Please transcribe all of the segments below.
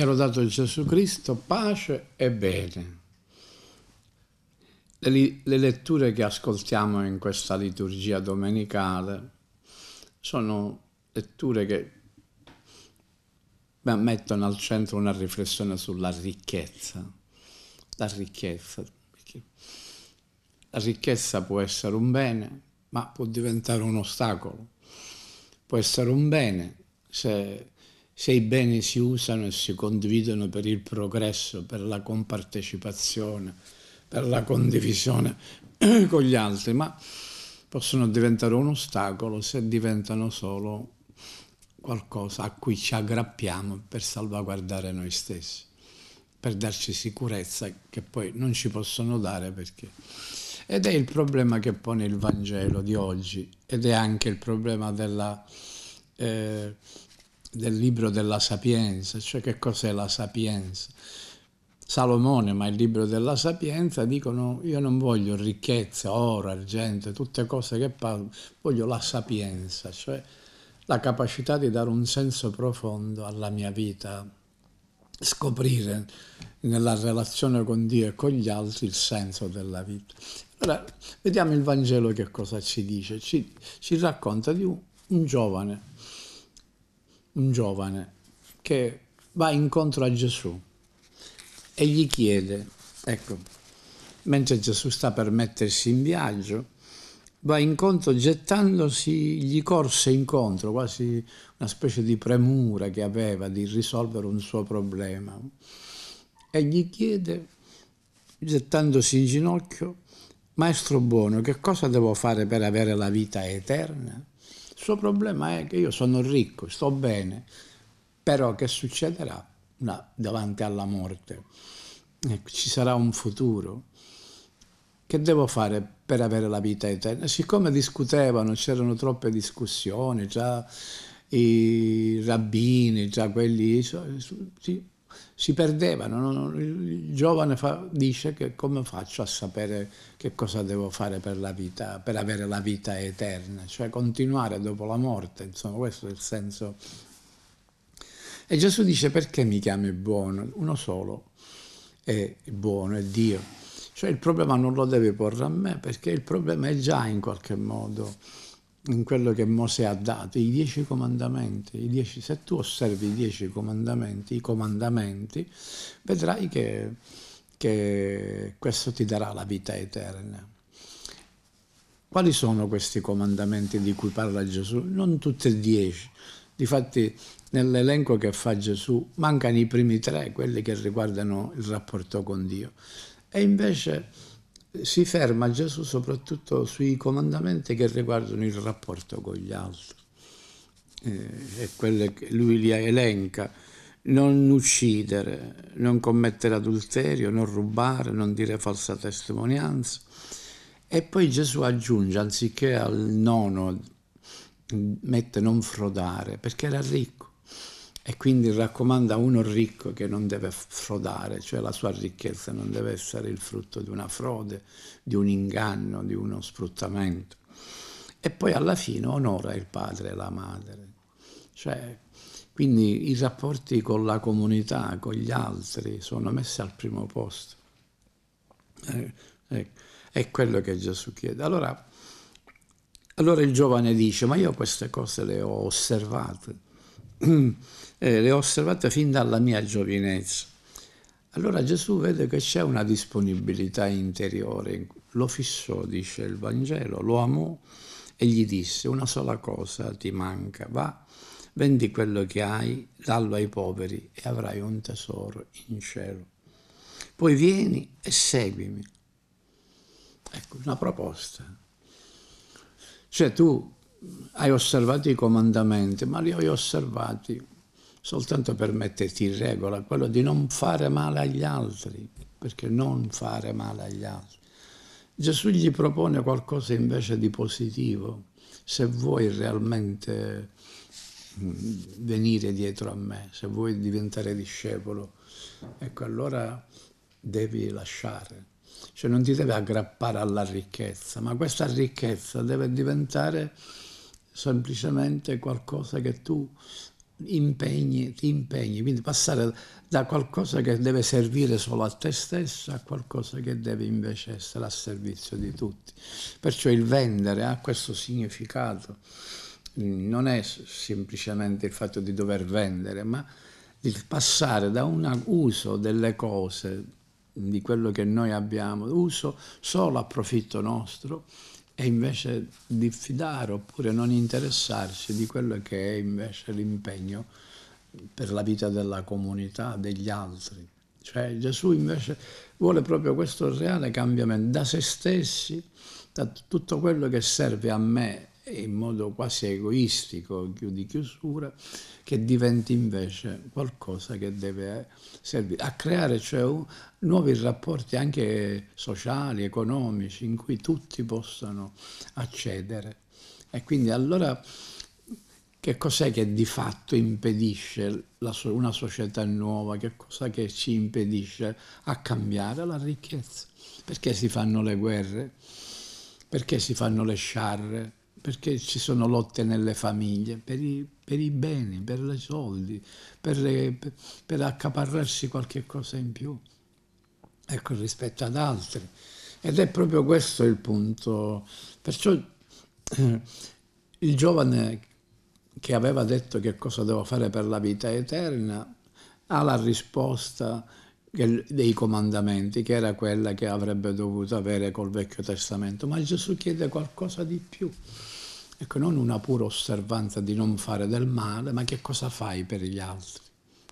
ha rodato Gesù Cristo, pace e bene. Le, le letture che ascoltiamo in questa liturgia domenicale sono letture che mettono al centro una riflessione sulla ricchezza. La ricchezza, la ricchezza può essere un bene, ma può diventare un ostacolo. Può essere un bene se se i beni si usano e si condividono per il progresso, per la compartecipazione, per la condivisione con gli altri, ma possono diventare un ostacolo se diventano solo qualcosa a cui ci aggrappiamo per salvaguardare noi stessi, per darci sicurezza che poi non ci possono dare perché... Ed è il problema che pone il Vangelo di oggi ed è anche il problema della... Eh, del libro della sapienza, cioè che cos'è la sapienza. Salomone, ma il libro della sapienza, dicono io non voglio ricchezza, oro, argento, tutte cose che parlo, voglio la sapienza, cioè la capacità di dare un senso profondo alla mia vita, scoprire nella relazione con Dio e con gli altri il senso della vita. Allora, vediamo il Vangelo che cosa ci dice, ci, ci racconta di un, un giovane un giovane che va incontro a Gesù e gli chiede, ecco, mentre Gesù sta per mettersi in viaggio, va incontro gettandosi, gli corse incontro, quasi una specie di premura che aveva di risolvere un suo problema. E gli chiede, gettandosi in ginocchio, Maestro buono, che cosa devo fare per avere la vita eterna? suo problema è che io sono ricco, sto bene, però che succederà una, davanti alla morte? Ecco, ci sarà un futuro. Che devo fare per avere la vita eterna? Siccome discutevano, c'erano troppe discussioni, già i rabbini, già quelli, si perdevano. Il giovane fa, dice che come faccio a sapere che cosa devo fare per la vita, per avere la vita eterna, cioè continuare dopo la morte, insomma questo è il senso. E Gesù dice perché mi chiami buono? Uno solo è buono, è Dio. Cioè il problema non lo deve porre a me perché il problema è già in qualche modo in quello che Mosè ha dato, i dieci comandamenti. I dieci, se tu osservi i dieci comandamenti, i comandamenti, vedrai che, che questo ti darà la vita eterna. Quali sono questi comandamenti di cui parla Gesù? Non tutti e dieci. Difatti nell'elenco che fa Gesù mancano i primi tre, quelli che riguardano il rapporto con Dio. E invece si ferma Gesù soprattutto sui comandamenti che riguardano il rapporto con gli altri. Eh, e quelle che lui li elenca, non uccidere, non commettere adulterio, non rubare, non dire falsa testimonianza. E poi Gesù aggiunge, anziché al nono, mette non frodare, perché era ricco e quindi raccomanda a uno ricco che non deve frodare, cioè la sua ricchezza non deve essere il frutto di una frode, di un inganno, di uno sfruttamento. E poi alla fine onora il padre e la madre. Cioè, quindi i rapporti con la comunità, con gli altri, sono messi al primo posto. Eh, eh, è quello che Gesù chiede. Allora, allora il giovane dice, ma io queste cose le ho osservate eh, le ho osservate fin dalla mia giovinezza. Allora Gesù vede che c'è una disponibilità interiore, lo fissò, dice il Vangelo, lo amò e gli disse una sola cosa ti manca, va, vendi quello che hai, dallo ai poveri e avrai un tesoro in cielo. Poi vieni e seguimi. Ecco, una proposta. Cioè tu hai osservato i comandamenti, ma li hai osservati soltanto per metterti in regola, quello di non fare male agli altri, perché non fare male agli altri. Gesù gli propone qualcosa invece di positivo, se vuoi realmente mm, venire dietro a me, se vuoi diventare discepolo, ecco allora devi lasciare, cioè non ti deve aggrappare alla ricchezza, ma questa ricchezza deve diventare semplicemente qualcosa che tu impegni, ti impegni, quindi passare da qualcosa che deve servire solo a te stesso a qualcosa che deve invece essere a servizio di tutti. Perciò il vendere ha questo significato, non è semplicemente il fatto di dover vendere, ma il passare da un uso delle cose, di quello che noi abbiamo, uso solo a profitto nostro, e invece diffidare oppure non interessarsi di quello che è invece l'impegno per la vita della comunità, degli altri. Cioè Gesù invece vuole proprio questo reale cambiamento da se stessi, da tutto quello che serve a me in modo quasi egoistico di chiusura, che diventi invece qualcosa che deve eh, servire a creare cioè, nuovi rapporti anche sociali, economici, in cui tutti possano accedere. E quindi allora che cos'è che di fatto impedisce so una società nuova, che cosa che ci impedisce a cambiare la ricchezza? Perché si fanno le guerre? Perché si fanno le sciarre? perché ci sono lotte nelle famiglie, per i, per i beni, per i soldi, per, le, per, accaparrarsi qualche cosa in più, ecco, rispetto ad altri. Ed è proprio questo il punto. Perciò eh, il giovane che aveva detto che cosa devo fare per la vita eterna ha la risposta dei comandamenti, che era quella che avrebbe dovuto avere col Vecchio Testamento, ma Gesù chiede qualcosa di più. Ecco, non una pura osservanza di non fare del male, ma che cosa fai per gli altri?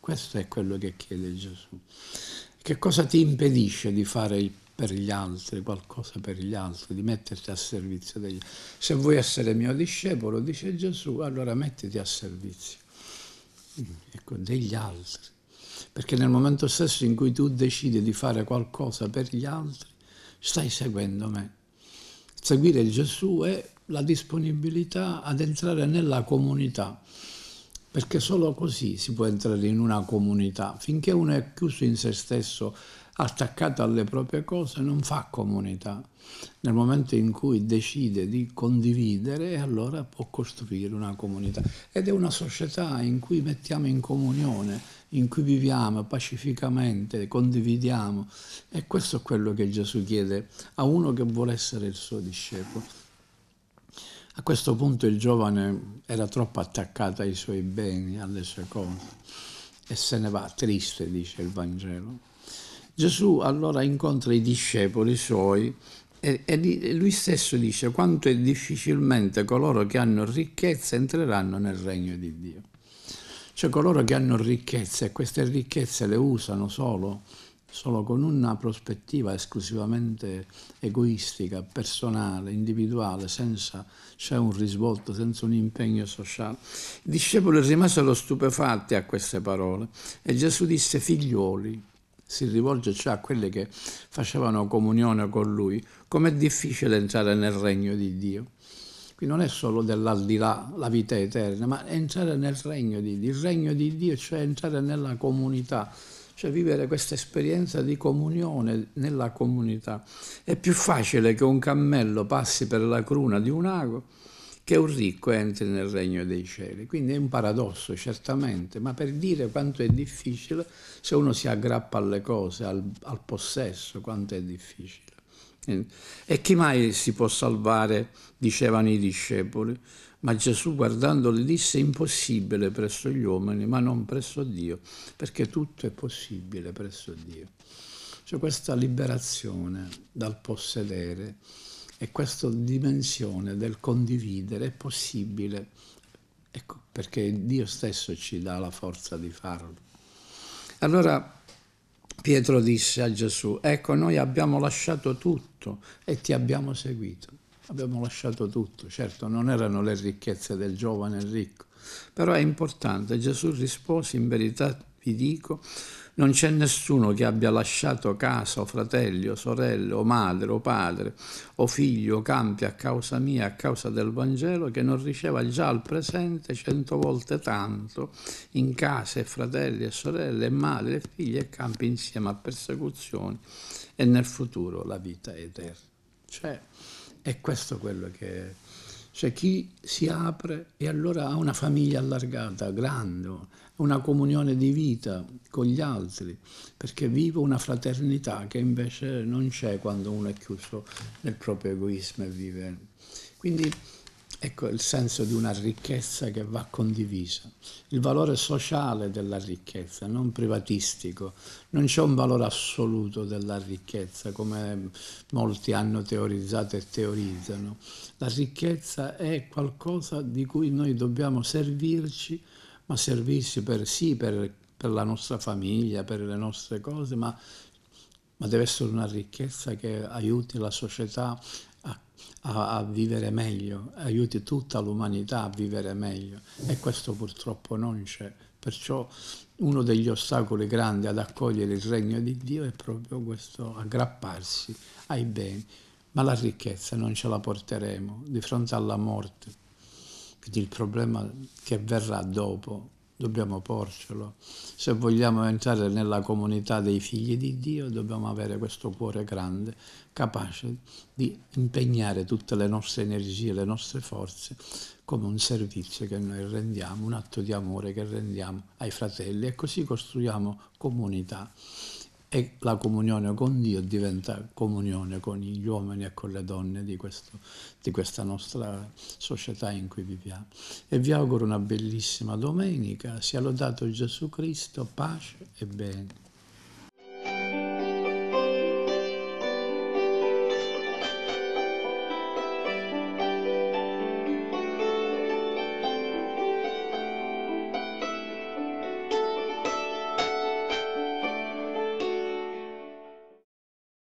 Questo è quello che chiede Gesù. Che cosa ti impedisce di fare per gli altri, qualcosa per gli altri, di metterti a servizio degli altri? Se vuoi essere mio discepolo, dice Gesù, allora mettiti a servizio mm, ecco, degli altri. Perché nel momento stesso in cui tu decidi di fare qualcosa per gli altri, stai seguendo me. Seguire Gesù è la disponibilità ad entrare nella comunità, perché solo così si può entrare in una comunità. Finché uno è chiuso in se stesso, attaccato alle proprie cose, non fa comunità. Nel momento in cui decide di condividere, allora può costruire una comunità. Ed è una società in cui mettiamo in comunione, in cui viviamo pacificamente, condividiamo. E questo è quello che Gesù chiede a uno che vuole essere il suo discepolo. A questo punto il giovane era troppo attaccato ai suoi beni, alle sue cose, e se ne va triste, dice il Vangelo. Gesù allora incontra i discepoli suoi e, e lui stesso dice quanto è difficilmente coloro che hanno ricchezze entreranno nel regno di Dio. Cioè coloro che hanno ricchezze e queste ricchezze le usano solo solo con una prospettiva esclusivamente egoistica, personale, individuale, senza c'è un risvolto, senza un impegno sociale. I discepoli rimasero stupefatti a queste parole e Gesù disse figlioli, si rivolge cioè a quelli che facevano comunione con lui, com'è difficile entrare nel regno di Dio. Qui non è solo dell'aldilà, la vita eterna, ma entrare nel regno di Dio, il regno di Dio cioè entrare nella comunità cioè vivere questa esperienza di comunione nella comunità. È più facile che un cammello passi per la cruna di un ago che un ricco entri nel regno dei cieli. Quindi è un paradosso, certamente, ma per dire quanto è difficile, se uno si aggrappa alle cose, al, al possesso, quanto è difficile. E chi mai si può salvare? dicevano i discepoli. Ma Gesù guardandoli disse impossibile presso gli uomini, ma non presso Dio, perché tutto è possibile presso Dio. Cioè questa liberazione dal possedere e questa dimensione del condividere è possibile, ecco, perché Dio stesso ci dà la forza di farlo. Allora Pietro disse a Gesù, ecco noi abbiamo lasciato tutto e ti abbiamo seguito. Abbiamo lasciato tutto, certo non erano le ricchezze del giovane ricco, però è importante, Gesù rispose, in verità vi dico, non c'è nessuno che abbia lasciato casa o fratelli o sorelle o madre o padre o figlio o campi a causa mia, a causa del Vangelo, che non riceva già al presente cento volte tanto in casa e fratelli e sorelle, e madre e figli e campi insieme a persecuzioni e nel futuro la vita eterna. Cioè, è questo quello che c'è cioè, chi si apre e allora ha una famiglia allargata, grande, una comunione di vita con gli altri, perché vive una fraternità che invece non c'è quando uno è chiuso nel proprio egoismo e vive. Quindi Ecco il senso di una ricchezza che va condivisa, il valore sociale della ricchezza, non privatistico. Non c'è un valore assoluto della ricchezza come molti hanno teorizzato e teorizzano. La ricchezza è qualcosa di cui noi dobbiamo servirci, ma servirci per sì, per, per la nostra famiglia, per le nostre cose, ma ma deve essere una ricchezza che aiuti la società a, a, a vivere meglio, aiuti tutta l'umanità a vivere meglio e questo purtroppo non c'è. Perciò uno degli ostacoli grandi ad accogliere il regno di Dio è proprio questo aggrapparsi ai beni, ma la ricchezza non ce la porteremo di fronte alla morte, quindi il problema che verrà dopo dobbiamo porcelo. Se vogliamo entrare nella comunità dei figli di Dio, dobbiamo avere questo cuore grande, capace di impegnare tutte le nostre energie, le nostre forze, come un servizio che noi rendiamo, un atto di amore che rendiamo ai fratelli e così costruiamo comunità e la comunione con Dio diventa comunione con gli uomini e con le donne di, questo, di, questa nostra società in cui viviamo. E vi auguro una bellissima domenica, sia lodato Gesù Cristo, pace e bene.